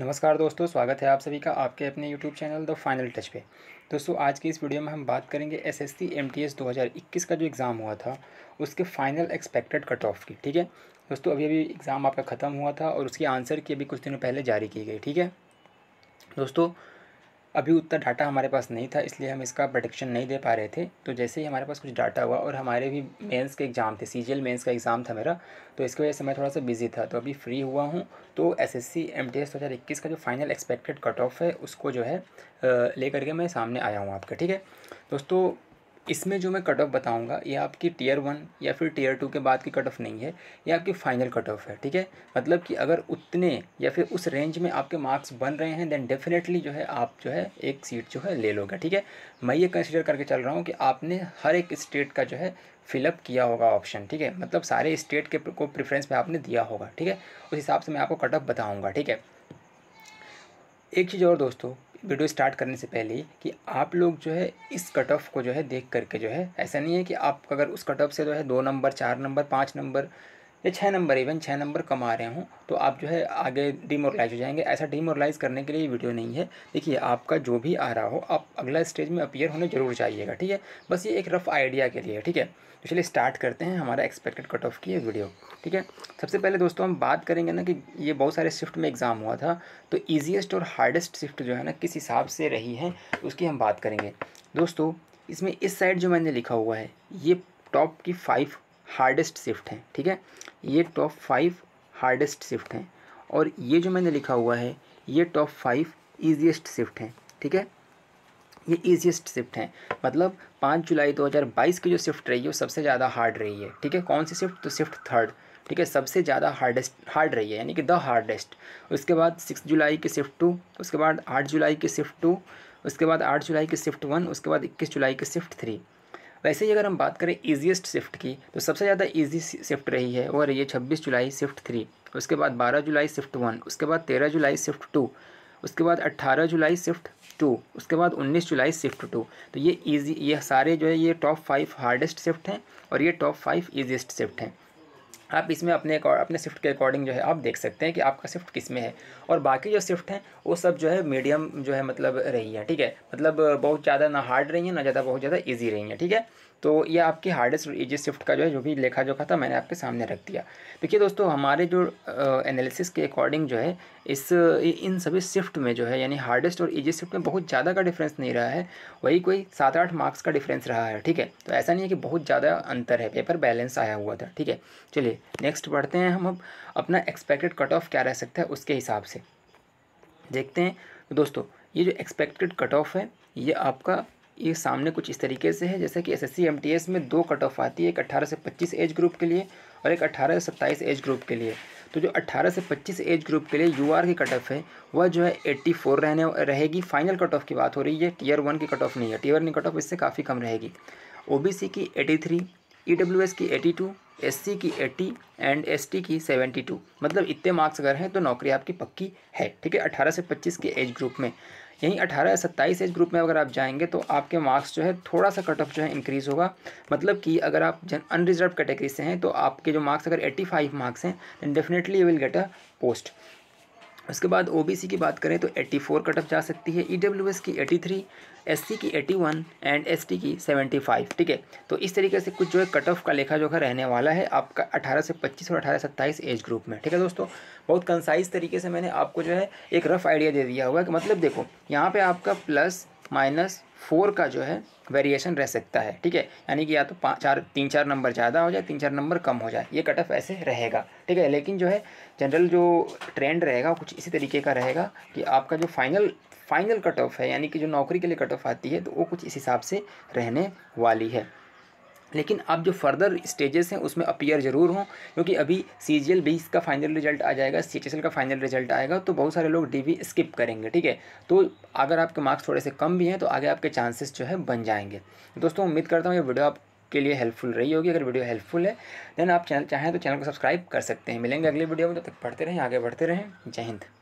नमस्कार दोस्तों स्वागत है आप सभी का आपके अपने YouTube channel the final touch पे दोस्तों आज की इस वीडियो में हम बात करेंगे S S C M T S दो हज़ार इक्कीस का जो एग्ज़ाम हुआ था उसके फाइनल एक्सपेक्टेड कट ऑफ की ठीक है दोस्तों अभी अभी एग्ज़ाम आपका ख़त्म हुआ था और उसकी आंसर की अभी कुछ दिनों पहले जारी की गई ठीक है दोस्तों अभी उतना डाटा हमारे पास नहीं था इसलिए हम इसका प्रडिक्शन नहीं दे पा रहे थे तो जैसे ही हमारे पास कुछ डाटा हुआ और हमारे भी मेंस के एग्ज़ाम थे सी जी का एग्ज़ाम था मेरा तो इसकी वजह से मैं थोड़ा सा बिजी था तो अभी फ्री हुआ हूँ तो S S C M T S दो हज़ार इक्कीस का जो फाइनल एक्सपेक्टेड कट ऑफ है उसको जो है ले करके मैं सामने आया हूँ आपका ठीक है दोस्तों इसमें जो मैं कट ऑफ बताऊँगा ये आपकी टीयर वन या फिर टीयर टू के बाद की कट ऑफ नहीं है ये आपकी फाइनल कट ऑफ है ठीक है मतलब कि अगर उतने या फिर उस रेंज में आपके मार्क्स बन रहे हैं देन डेफिनेटली जो है आप जो है एक सीट जो है ले लोगे ठीक है मैं ये कंसिडर करके चल रहा हूँ कि आपने हर एक स्टेट का जो है फिलअप किया होगा ऑप्शन ठीक है मतलब सारे स्टेट के को प्रेफरेंस में आपने दिया होगा ठीक है उस हिसाब से मैं आपको कट ऑफ बताऊँगा ठीक है एक चीज़ और दोस्तों वीडियो स्टार्ट करने से पहले कि आप लोग जो है इस कट ऑफ को जो है देख करके जो है ऐसा नहीं है कि आप अगर उस कट ऑफ से जो है दो नंबर चार नंबर पाँच नंबर या छः नंबर इवन छः नंबर कम आ रहे हों तो आप जो है आगे डीमोरलाइज हो जाएंगे ऐसा डीमोरलाइज करने के लिए वीडियो नहीं है देखिए आपका जो भी आ रहा हो आप अगला स्टेज में अपीयर होने जरूर चाहिएगा ठीक है बस ये एक रफ़ आइडिया के लिए ठीक है तो चलिए स्टार्ट करते हैं हमारा एक्सपेक्टेड कट ऑफ की है वीडियो ठीक है सबसे पहले दोस्तों हम बात करेंगे ना कि ये बहुत सारे शिफ्ट में एग्ज़ाम हुआ था तो ईजिएस्ट और हार्डेस्ट शिफ्ट जो है ना किस हिसाब से रही है उसकी हम बात करेंगे दोस्तों इसमें इस साइड जो मैंने लिखा हुआ है ये टॉप की फाइव हार्डेस्ट शिफ्ट हैं ठीक है ये टॉप फाइव हार्डेस्ट शिफ्ट हैं और ये जो मैंने लिखा हुआ है ये टॉप फाइव ईजिएस्ट शिफ्ट हैं ठीक है ये ईजिएस्ट शिफ्ट हैं मतलब पाँच जुलाई 2022 की जो शिफ्ट रही है वो सबसे ज़्यादा हार्ड रही है ठीक है कौन सी शिफ्ट तो शिफ्ट थर्ड ठीक है सबसे ज़्यादा हार्डेस्ट हार्ड रही है यानी कि द हार्डेस्ट उसके बाद सिक्स जुलाई की शिफ्ट टू उसके बाद आठ जुलाई की शिफ्ट टू उसके बाद आठ जुलाई की शिफ्ट वन उसके बाद इक्कीस जुलाई की शिफ्ट थ्री वैसे ही अगर हम बात करें ईजिएस्ट शिफ्ट की तो सबसे ज़्यादा ईजी शिफ्ट रही है रही है छब्बीस जुलाई शिफ्ट थ्री उसके बाद बारह जुलाई शिफ्ट वन उसके बाद तेरह जुलाई शिफ्ट टू उसके बाद अट्ठारह जुलाई शिफ्ट टू उसके बाद उन्नीस जुलाई शिफ्ट टू तो ये ईजी ये सारे जो है ये टॉप फाइव हार्डेस्ट शिफ्ट हैं और ये टॉप फाइव ईजिएस्ट शिफ्ट हैं आप इसमें अपने अपने शिफ्ट के अकॉर्डिंग जो है आप देख सकते हैं कि आपका शिफ्ट किस में है और बाकी जो शिफ्ट हैं वो सब जो है मीडियम जो है मतलब रही है ठीक है मतलब बहुत ज़्यादा ना हार्ड रही है ना ज़्यादा बहुत ज़्यादा ईजी रही है ठीक है तो ये आपके हार्डेस्ट एजेस शिफ्ट का जो है जो भी लेखा जोखा था मैंने आपके सामने रख दिया देखिए दोस्तों हमारे जो एनालिसिस के अकॉर्डिंग जो है इस इन सभी शिफ्ट में जो है यानी हार्डेस्ट और ईजी शिफ्ट में बहुत ज़्यादा का डिफरेंस नहीं रहा है वही कोई सात आठ मार्क्स का डिफरेंस रहा है ठीक है तो ऐसा नहीं है कि बहुत ज़्यादा अंतर है पेपर बैलेंस आया हुआ था ठीक है चलिए नेक्स्ट बढ़ते हैं हम अब अपना एक्सपेक्टेड कट ऑफ क्या रह सकता है उसके हिसाब से देखते हैं तो दोस्तों ये जो एक्सपेक्टेड कट ऑफ है ये आपका ये सामने कुछ इस तरीके से है जैसे कि एस एस में दो कट ऑफ आती है एक अट्ठारह से पच्चीस एज ग्रुप के लिए और एक अट्ठारह से सत्ताईस एज ग्रुप के लिए तो जो 18 से 25 एज ग्रुप के लिए यू आर की कट ऑफ है वह जो है 84 रहने रहेगी फाइनल कट ऑफ की बात हो रही है टीयर वन की कट ऑफ नहीं है टीयर वन की कट ऑफ इससे काफ़ी कम रहेगी ओ की एटी ईडब्ल्यूएस e की 82, एससी की 80 एंड एसटी की 72 मतलब इतने मार्क्स अगर हैं तो नौकरी आपकी पक्की है ठीक है 18 से 25 के एज ग्रुप में यहीं अठारह या सत्ताईस एज ग्रुप में अगर आप जाएंगे तो आपके मार्क्स जो है थोड़ा सा कट ऑफ जो है इंक्रीज़ होगा मतलब कि अगर आप जन अनरिजर्व कैटेगरी से हैं तो आपके जो मार्क्स अगर 85 फाइव मार्क्स हैं then definitely you will get a post उसके बाद ओबीसी की बात करें तो 84 कट ऑफ जा सकती है ईडब्ल्यूएस e की 83, एससी की 81 एंड एस की 75 ठीक है तो इस तरीके से कुछ जो है कट ऑफ का लेखा जोखा रहने वाला है आपका 18 से 25 और 18 से एज ग्रुप में ठीक है दोस्तों बहुत कंसाइज तरीके से मैंने आपको जो है एक रफ़ आइडिया दे दिया हुआ है कि मतलब देखो यहाँ पर आपका प्लस माइनस फोर का जो है वेरिएशन रह सकता है ठीक है यानी कि या तो पाँच चार तीन चार नंबर ज़्यादा हो जाए तीन चार नंबर कम हो जाए ये कट ऑफ ऐसे रहेगा ठीक है लेकिन जो है जनरल जो ट्रेंड रहेगा कुछ इसी तरीके का रहेगा कि आपका जो फाइनल फाइनल कट ऑफ है यानी कि जो नौकरी के लिए कट ऑफ आती है तो वो कुछ इस हिसाब से रहने वाली है लेकिन अब जो फर्दर स्टेजेस हैं उसमें अपीयर जरूर हों क्योंकि अभी सी जी एल बीस का फाइनल रिजल्ट आ जाएगा सी एच एल का फाइनल रिजल्ट आएगा तो बहुत सारे लोग डी वी स्किप करेंगे ठीक है तो अगर आपके मार्क्स थोड़े से कम भी हैं तो आगे आपके चांसेस जो है बन जाएंगे दोस्तों उम्मीद करता हूँ ये वीडियो आपके लिए हेल्पफुल रही होगी अगर वीडियो हेल्पफुल है देन आप चैनल चाहें तो चैनल को सब्सक्राइब कर सकते हैं मिलेंगे अगले वीडियो में जब तक पढ़ते रहें आगे बढ़ते रहें जय हिंद